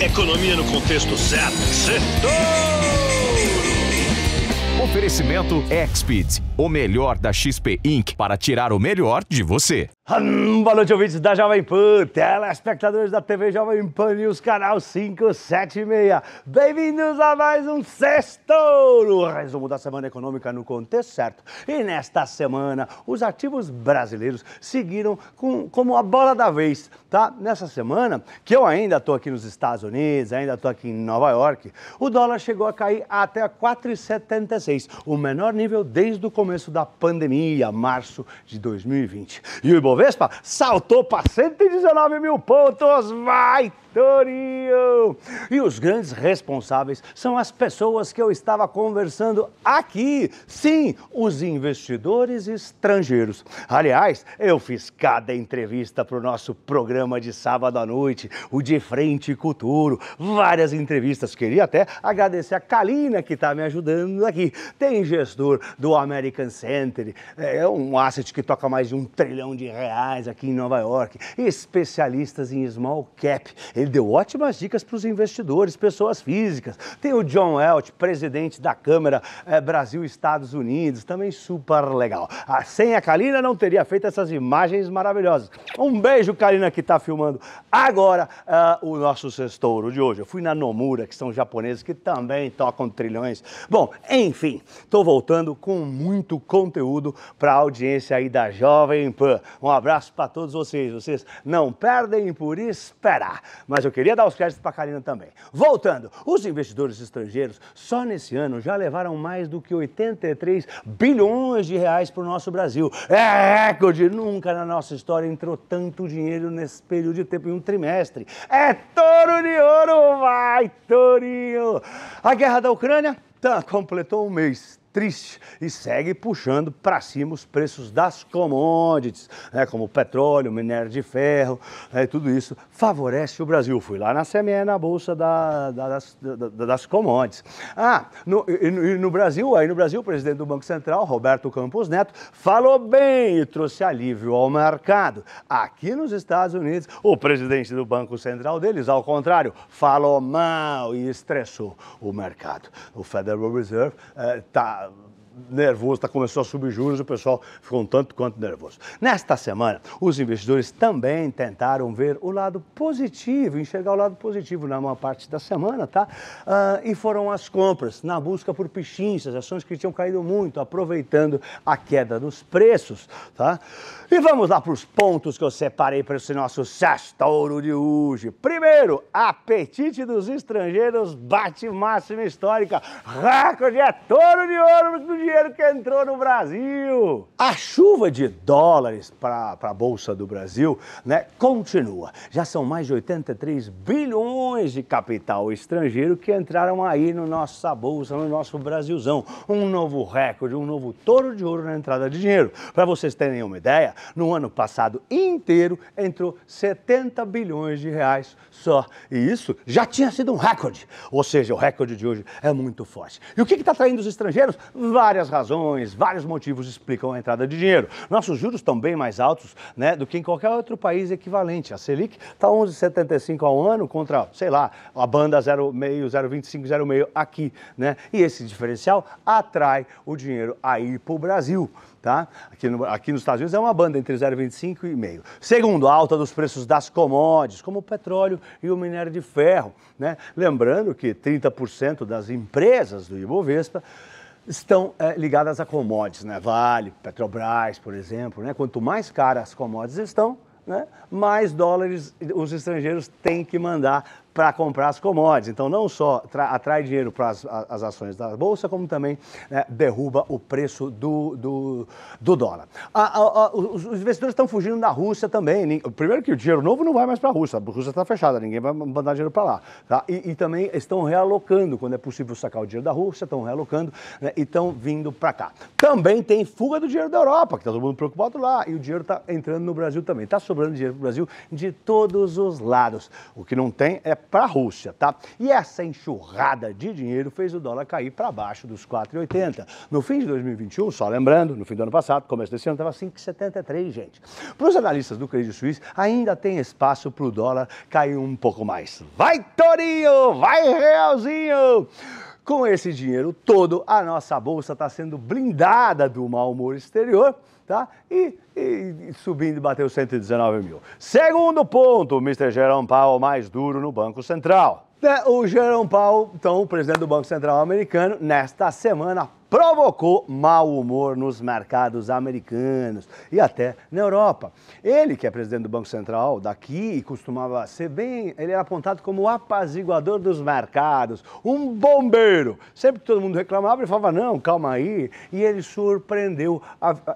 Economia no contexto certo. Sextou! Oferecimento XPIT, o melhor da XP Inc. para tirar o melhor de você. Boa noite, ouvintes da Jovem Pan, telespectadores da TV Jovem Pan News, canal 576. Bem-vindos a mais um Sexto, o resumo da semana econômica no contexto certo. E nesta semana, os ativos brasileiros seguiram com, como a bola da vez, tá? Nessa semana, que eu ainda estou aqui nos Estados Unidos, ainda estou aqui em Nova York, o dólar chegou a cair até 4,76, o menor nível desde o começo da pandemia, março de 2020. E o Ibovespa Ibovespa saltou para 119 mil pontos. Vai, Torinho! E os grandes responsáveis são as pessoas que eu estava conversando aqui. Sim, os investidores estrangeiros. Aliás, eu fiz cada entrevista para o nosso programa de sábado à noite, o De Frente Culturo. Várias entrevistas. Queria até agradecer a Kalina, que está me ajudando aqui. Tem gestor do American Center, é um asset que toca mais de um trilhão de reais reais aqui em Nova York, especialistas em small cap. Ele deu ótimas dicas para os investidores, pessoas físicas. Tem o John Welch, presidente da Câmara é, eh, Brasil-Estados Unidos, também super legal. Ah, sem a Kalina não teria feito essas imagens maravilhosas. Um beijo, Kalina, que está filmando agora uh, o nosso sextouro de hoje. Eu fui na Nomura, que são japoneses que também tocam trilhões. Bom, enfim, estou voltando com muito conteúdo para a audiência aí da Jovem Pan. Um abraço para todos vocês. Vocês não perdem por esperar. Mas eu queria dar os créditos para a Karina também. Voltando, os investidores estrangeiros só nesse ano já levaram mais do que 83 bilhões de reais para o nosso Brasil. É recorde! Nunca na nossa história entrou tanto dinheiro nesse período de tempo, em um trimestre. É touro de ouro! Vai, tourinho! A guerra da Ucrânia tá, completou um mês triste e segue puxando para cima os preços das commodities, né, como petróleo, minério de ferro, né, tudo isso favorece o Brasil. Fui lá na CME, na Bolsa da, da, das, da, das, commodities. Ah, no, e, no, no Brasil, aí no Brasil, o presidente do Banco Central, Roberto Campos Neto, falou bem e trouxe alívio ao mercado. Aqui nos Estados Unidos, o presidente do Banco Central deles, ao contrário, falou mal e estressou o mercado. O Federal Reserve está eh, tá um, nervoso, tá, começou a subir juros, o pessoal ficou um tanto quanto nervoso. Nesta semana, os investidores também tentaram ver o lado positivo, enxergar o lado positivo na maior parte da semana, tá? Uh, e foram as compras na busca por pichinchas, ações que tinham caído muito, aproveitando a queda dos preços, tá? E vamos lá para os pontos que eu separei para esse nosso sextouro de hoje. Primeiro, apetite dos estrangeiros bate máxima histórica. Recorde é touro de ouro dinheiro que entrou no Brasil. A chuva de dólares para a Bolsa do Brasil né, continua. Já são mais de 83 bilhões de capital estrangeiro que entraram aí no nossa Bolsa, no nosso Brasilzão. Um novo recorde, um novo touro de ouro na entrada de dinheiro. Para vocês terem uma ideia, no ano passado inteiro entrou 70 bilhões de reais só. E isso já tinha sido um recorde. Ou seja, o recorde de hoje é muito forte. E o que está atraindo os estrangeiros? Vai Várias razões, vários motivos explicam a entrada de dinheiro. Nossos juros estão bem mais altos né, do que em qualquer outro país equivalente. A Selic está 11,75 ao ano contra, sei lá, a banda 0,5, 0,25, 0,5 aqui. Né? E esse diferencial atrai o dinheiro a ir para o Brasil. Tá? Aqui, no, aqui nos Estados Unidos é uma banda entre 0,25 e meio. Segundo, a alta dos preços das commodities, como o petróleo e o minério de ferro. Né? Lembrando que 30% das empresas do Ibovespa estão é, ligadas a commodities, né? Vale, Petrobras, por exemplo, né? Quanto mais caras as commodities estão, né? mais dólares os estrangeiros têm que mandar para comprar as commodities. Então, não só atrai dinheiro para as, as, ações da Bolsa, como também né, derruba o preço do, do, do dólar. os, os investidores estão fugindo da Rússia também. Primeiro que o dinheiro novo não vai mais para a Rússia. A Rússia está fechada, ninguém vai mandar dinheiro para lá. Tá? E, e, também estão realocando, quando é possível sacar o dinheiro da Rússia, estão realocando né, e estão vindo para cá. Também tem fuga do dinheiro da Europa, que está todo mundo preocupado lá, e o dinheiro está entrando no Brasil também. Está sobrando dinheiro para o Brasil de todos os lados. O que não tem é para a Rússia, tá? E essa enxurrada de dinheiro fez o dólar cair para baixo dos 4,80. No fim de 2021, só lembrando, no fim do ano passado, começo desse ano, estava 5,73, gente. Para os analistas do Credit Suisse, ainda tem espaço para o dólar cair um pouco mais. Vai, Torinho! Vai, Realzinho! Com esse dinheiro todo, a nossa bolsa está sendo blindada do mau humor exterior, tá? E, e, e subindo e bateu 119 mil. Segundo ponto, Mr. Jerome Powell mais duro no Banco Central. É, o Jerome Powell, então, o presidente do Banco Central americano, nesta semana provocou mau humor nos mercados americanos e até na Europa. Ele, que é presidente do Banco Central daqui e costumava ser bem, ele era apontado como o apaziguador dos mercados, um bombeiro. Sempre que todo mundo reclamava, ele falava: "Não, calma aí". E ele surpreendeu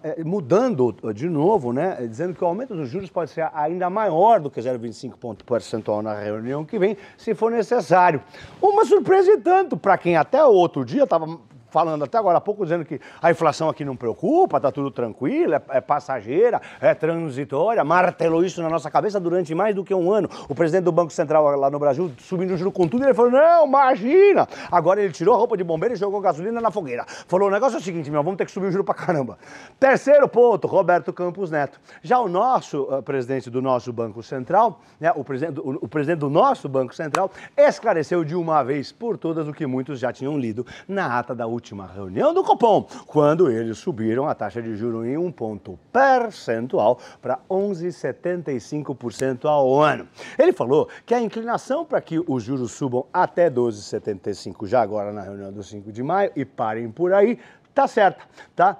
eh, mudando de novo, né, dizendo que o aumento dos juros pode ser ainda maior do que 0,25 ponto percentual na reunião que vem, se for necessário. Uma surpresa e tanto para quem até outro dia estava falando até agora há pouco, dizendo que a inflação aqui não preocupa, está tudo tranquilo, é, é, passageira, é transitória, martelou isso na nossa cabeça durante mais do que um ano. O presidente do Banco Central lá no Brasil subindo o juro com tudo, ele falou: não, imagina! Agora ele tirou a roupa de bombeiro e jogou gasolina na fogueira. Falou: o negócio é o seguinte, meu, vamos ter que subir o juro pra caramba. Terceiro ponto, Roberto Campos Neto. Já o nosso uh, presidente do nosso Banco Central, né, o, presidente, o, o presidente do nosso Banco Central, esclareceu de uma vez por todas o que muitos já tinham lido na ata da última última reunião do Copom, quando eles subiram a taxa de juros em um ponto percentual para 11,75% ao ano. Ele falou que a inclinação para que os juros subam até 12,75% já agora na reunião do 5 de maio e parem por aí, tá certa, tá?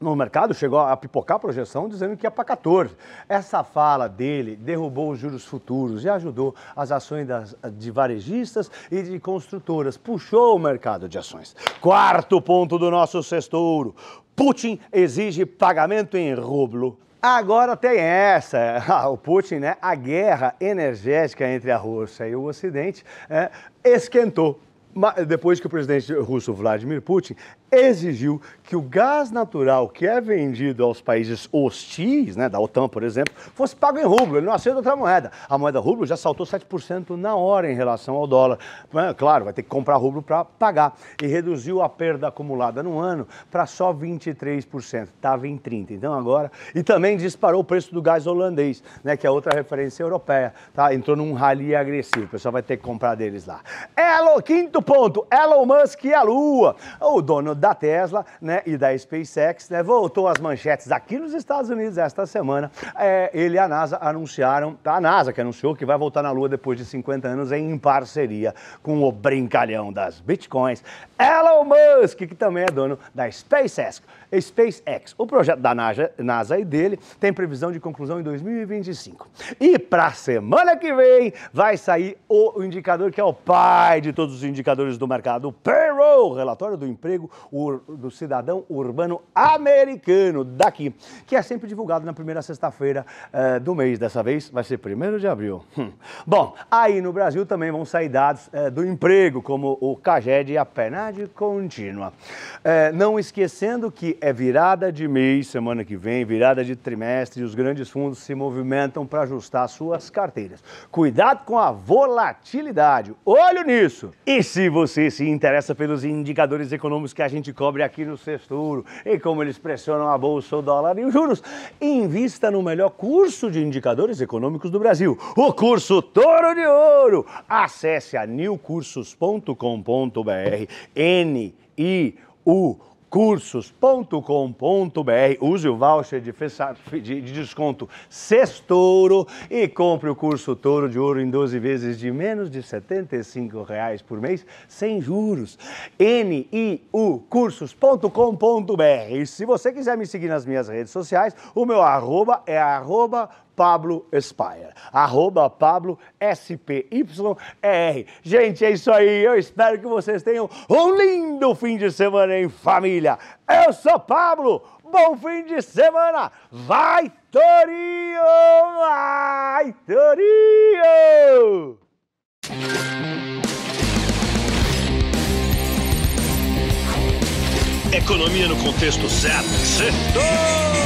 no mercado chegou a pipocar a projeção dizendo que ia para 14. Essa fala dele derrubou os juros futuros e ajudou as ações das, de varejistas e de construtoras, puxou o mercado de ações. Quarto ponto do nosso sextouro: Putin exige pagamento em rublo. Agora tem essa, ah, o Putin, né? A guerra energética entre a Rússia e o Ocidente é, esquentou depois que o presidente russo Vladimir Putin exigiu que o gás natural que é vendido aos países hostis, né, da OTAN, por exemplo, fosse pago em rublo, ele não aceita outra moeda. A moeda rublo já saltou 7% na hora em relação ao dólar. Né, claro, vai ter que comprar rublo para pagar. E reduziu a perda acumulada no ano para só 23%, estava em 30%. Então agora... E também disparou o preço do gás holandês, né, que é outra referência europeia. Tá? Entrou num rally agressivo, o pessoal vai ter que comprar deles lá. É, quinto ponto, Elon Musk e a Lua. O dono da Tesla né, e da SpaceX né, voltou às manchetes aqui nos Estados Unidos esta semana. É, ele e a NASA anunciaram, tá, a NASA que anunciou que vai voltar na Lua depois de 50 anos em parceria com o brincalhão das bitcoins, Elon Musk, que também é dono da SpaceX. SpaceX. O projeto da NASA e dele tem previsão de conclusão em 2025. E para semana que vem vai sair o indicador que é o pai de todos os indicadores indicadores do mercado o payroll, relatório do emprego do cidadão urbano americano, daqui, que é sempre divulgado na primeira sexta-feira eh, do mês. Dessa vez vai ser primeiro de abril. Hum. Bom, aí no Brasil também vão sair dados eh, do emprego, como o CAGED e a PENAD contínua. Eh, não esquecendo que é virada de mês, semana que vem, virada de trimestre, e os grandes fundos se movimentam para ajustar suas carteiras. Cuidado com a volatilidade, olho nisso! E se se você se interessa pelos indicadores econômicos que a gente cobre aqui no Sexturo e como eles pressionam a bolsa, o dólar e os juros, invista no melhor curso de indicadores econômicos do Brasil, o curso Toro de Ouro. Acesse a newcursos.com.br, N I U cursos.com.br. Use o voucher de, de, de desconto Sextouro e compre o curso Touro de Ouro em 12 vezes de menos de R$ 75 reais por mês, sem juros. niucursos.com.br. E se você quiser me seguir nas minhas redes sociais, o meu arroba é arroba Pablo Spire. Arroba Pablo S-P-Y-R. Gente, é isso aí. Eu espero que vocês tenham um lindo fim de semana em família. Eu sou Pablo. Bom fim de semana. Vai, Torinho! Vai, Torinho! Economia no contexto certo. Setor!